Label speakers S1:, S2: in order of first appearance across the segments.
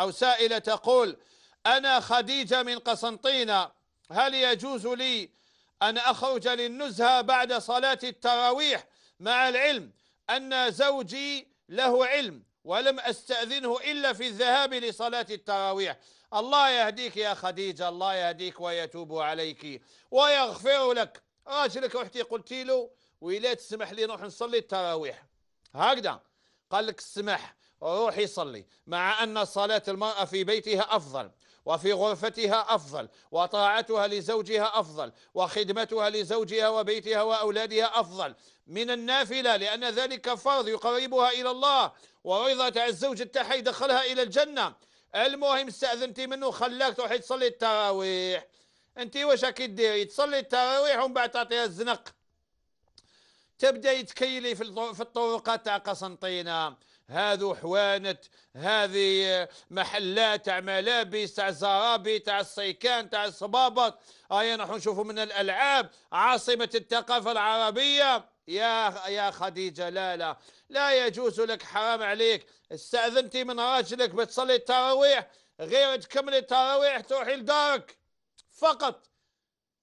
S1: أو سائلة تقول أنا خديجة من قسنطينة هل يجوز لي أن أخرج للنزهة بعد صلاة التراويح مع العلم أن زوجي له علم ولم أستأذنه إلا في الذهاب لصلاة التراويح الله يهديك يا خديجة الله يهديك ويتوب عليك ويغفر لك راجلك رحتي قلتي له ولا تسمح لي نروح نصلي التراويح هكذا قال لك السمح روح يصلي مع أن صلاة المرأة في بيتها أفضل وفي غرفتها أفضل وطاعتها لزوجها أفضل وخدمتها لزوجها وبيتها وأولادها أفضل من النافلة لأن ذلك فرض يقربها إلى الله ورضا تاع الزوج تاعها يدخلها إلى الجنة المهم استأذنتي منه خلاك تروحي تصلي التراويح أنت واش راكي ديري تصلي التراويح ومن بعد تعطيها الزنق تبدا يتكيلي في الطرقات تاع قسنطينه هذو حوانت هذه آه، محلات تاع ملابس تاع الزرابي تاع السيكان تاع الصبابط هيا نحن نشوفوا من الالعاب عاصمه الثقافه العربيه يا يا خديجه لا لا لا يجوز لك حرام عليك استاذنتي من راجلك بتصلي التراويح غير تكملي التراويح تروحي لدارك فقط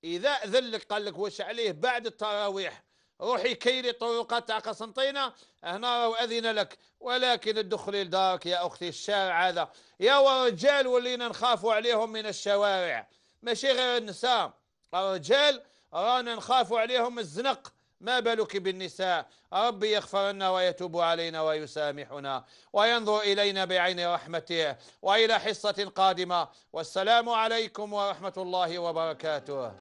S1: اذا اذن لك قال لك واش عليه بعد التراويح روحي كيلي طرقات تاع قسنطينه هنا اذن لك ولكن ادخلي لدارك يا اختي الشارع هذا يا رجال ولينا نخافوا عليهم من الشوارع ماشي غير النساء الرجال رانا نخافوا عليهم الزنق ما بالك بالنساء ربي يغفر لنا ويتوب علينا ويسامحنا وينظر إلينا بعين رحمته وإلى حصة قادمة والسلام عليكم ورحمة الله وبركاته